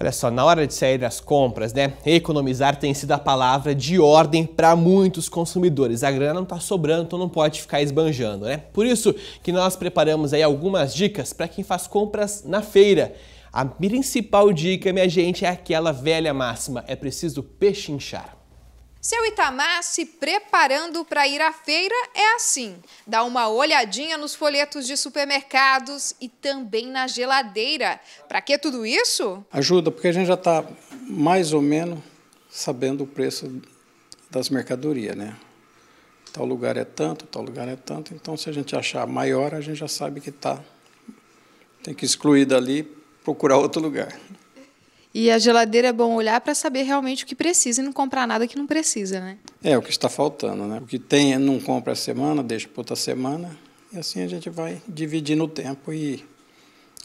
Olha só, na hora de sair das compras, né? Economizar tem sido a palavra de ordem para muitos consumidores. A grana não está sobrando, então não pode ficar esbanjando, né? Por isso que nós preparamos aí algumas dicas para quem faz compras na feira. A principal dica, minha gente, é aquela velha máxima: é preciso pechinchar. Seu Itamar se preparando para ir à feira é assim: dá uma olhadinha nos folhetos de supermercados e também na geladeira. Para que tudo isso? Ajuda, porque a gente já está mais ou menos sabendo o preço das mercadorias, né? Tal lugar é tanto, tal lugar é tanto. Então, se a gente achar maior, a gente já sabe que tá. Tem que excluir dali, procurar outro lugar. E a geladeira é bom olhar para saber realmente o que precisa e não comprar nada que não precisa, né? É, o que está faltando, né? O que tem, não compra a semana, deixa para outra semana. E assim a gente vai dividindo o tempo e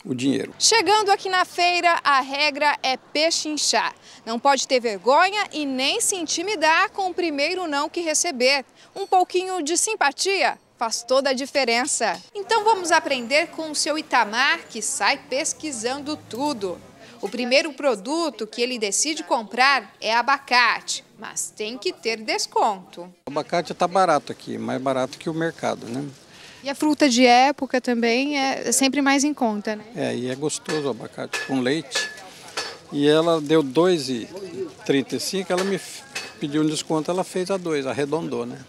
o dinheiro. Chegando aqui na feira, a regra é pechinchar. Não pode ter vergonha e nem se intimidar com o primeiro não que receber. Um pouquinho de simpatia faz toda a diferença. Então vamos aprender com o seu Itamar, que sai pesquisando tudo. O primeiro produto que ele decide comprar é abacate, mas tem que ter desconto. O abacate está barato aqui, mais barato que o mercado, né? E a fruta de época também é sempre mais em conta, né? É, e é gostoso o abacate com leite. E ela deu 2,35, ela me pediu um desconto, ela fez a 2, arredondou, né?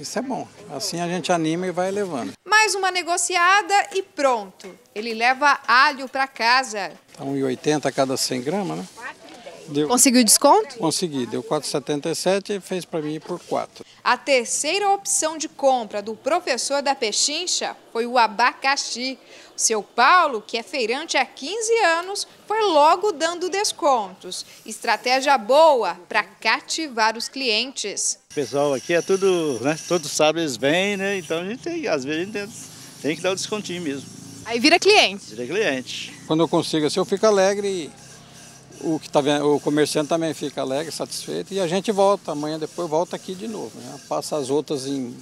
Isso é bom. Assim a gente anima e vai levando mais uma negociada e pronto. Ele leva alho para casa. Tá 1,80 a cada 100 gramas, né? Deu. Conseguiu desconto? Consegui, deu 4,77 e fez para mim por 4. A terceira opção de compra do professor da Pechincha foi o abacaxi. O seu Paulo, que é feirante há 15 anos, foi logo dando descontos. Estratégia boa para cativar os clientes. O pessoal aqui é tudo, né? Todos sabem, eles vêm, né? Então a gente tem, às vezes a gente tem, tem que dar o descontinho mesmo. Aí vira cliente. Vira cliente. Quando eu consigo assim, eu fico alegre e o, que tá, o comerciante também fica alegre, satisfeito e a gente volta, amanhã depois volta aqui de novo. Né? Passa as outras em.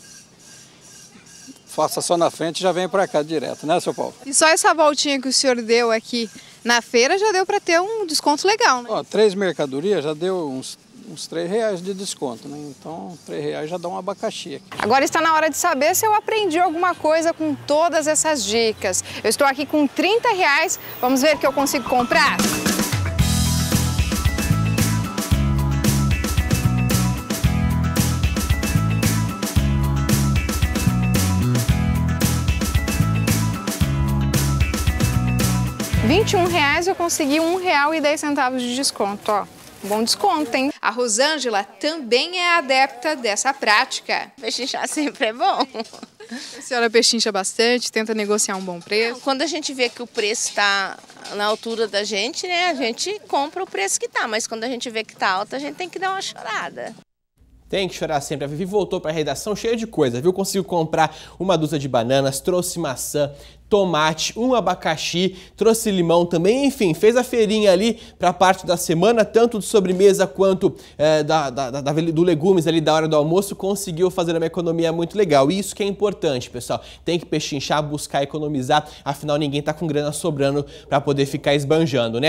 Faça só na frente e já vem para cá direto, né, seu Paulo? E só essa voltinha que o senhor deu aqui na feira já deu para ter um desconto legal, né? Ó, três mercadorias já deu uns uns três reais de desconto, né? Então, três reais já dá um abacaxi aqui. Agora está na hora de saber se eu aprendi alguma coisa com todas essas dicas. Eu estou aqui com 30 reais, vamos ver o que eu consigo comprar? 21 eu consegui dez centavos de desconto, ó. Bom desconto, hein? A Rosângela também é adepta dessa prática. Pechinchar sempre é bom. A senhora pechincha bastante, tenta negociar um bom preço? quando a gente vê que o preço está na altura da gente, né, a gente compra o preço que tá. Mas quando a gente vê que tá alto, a gente tem que dar uma chorada. Tem que chorar sempre. A Vivi voltou para a redação cheia de coisa, viu? Conseguiu comprar uma dúzia de bananas, trouxe maçã, tomate, um abacaxi, trouxe limão também, enfim, fez a feirinha ali para a parte da semana, tanto de sobremesa quanto é, da, da, da, do legumes ali da hora do almoço, conseguiu fazer uma economia muito legal. E isso que é importante, pessoal. Tem que pechinchar, buscar economizar, afinal ninguém está com grana sobrando para poder ficar esbanjando, né?